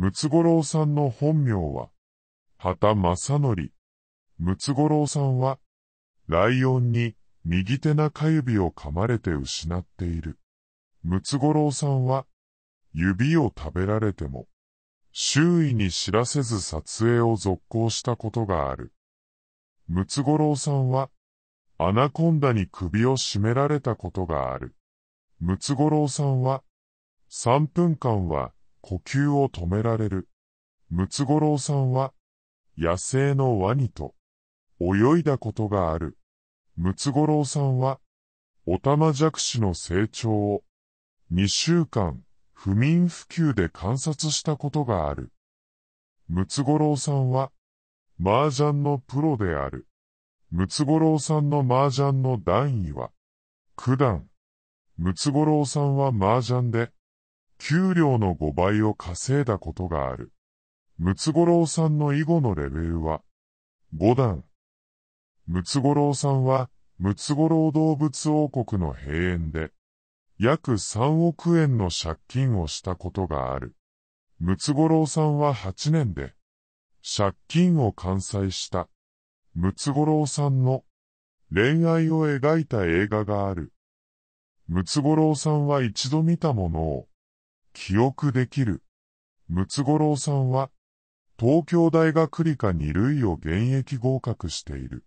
ムツゴロウさんの本名は、畑正則。ムツゴロウさんは、ライオンに右手中指を噛まれて失っている。ムツゴロウさんは、指を食べられても、周囲に知らせず撮影を続行したことがある。ムツゴロウさんは、アナコンダに首を絞められたことがある。ムツゴロウさんは、3分間は呼吸を止められる。ムツゴロウさんは、野生のワニと、泳いだことがある。ムツゴロウさんは、オタマジャクシの成長を、2週間、不眠不休で観察したことがある。ムツゴロウさんは、麻雀のプロである。ムツゴロウさんの麻雀の段位は、九段。ムツゴロウさんは麻雀で、給料の5倍を稼いだことがある。ムツゴロウさんの囲碁のレベルは5段。ムツゴロウさんは、ムツゴロウ動物王国の閉園で、約3億円の借金をしたことがある。ムツゴロウさんは8年で、借金を完済した。ムツゴロウさんの恋愛を描いた映画がある。ムツゴロウさんは一度見たものを、記憶できる。ムツゴロウさんは、東京大学理科二類を現役合格している。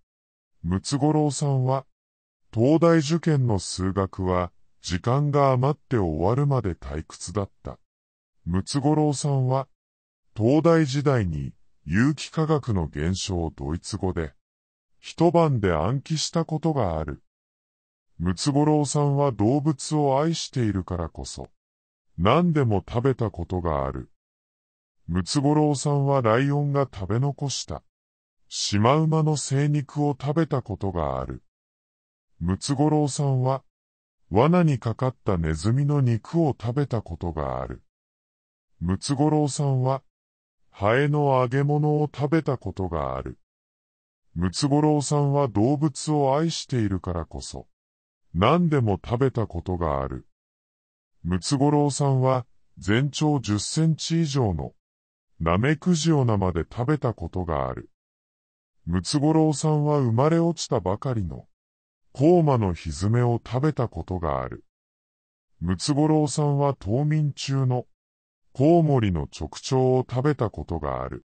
ムツゴロウさんは、東大受験の数学は、時間が余って終わるまで退屈だった。ムツゴロウさんは、東大時代に、有機化学の現象をドイツ語で、一晩で暗記したことがある。ムツゴロウさんは動物を愛しているからこそ、何でも食べたことがある。ムツゴロウさんはライオンが食べ残した。シマウマの生肉を食べたことがある。ムツゴロウさんは、罠にかかったネズミの肉を食べたことがある。ムツゴロウさんは、ハエの揚げ物を食べたことがある。ムツゴロウさんは動物を愛しているからこそ、何でも食べたことがある。ムツゴロウさんは、全長10センチ以上の、ナメクジを生で食べたことがある。ムツゴロウさんは生まれ落ちたばかりの、コウマのひずめを食べたことがある。ムツゴロウさんは冬眠中の、コウモリの直腸を食べたことがある。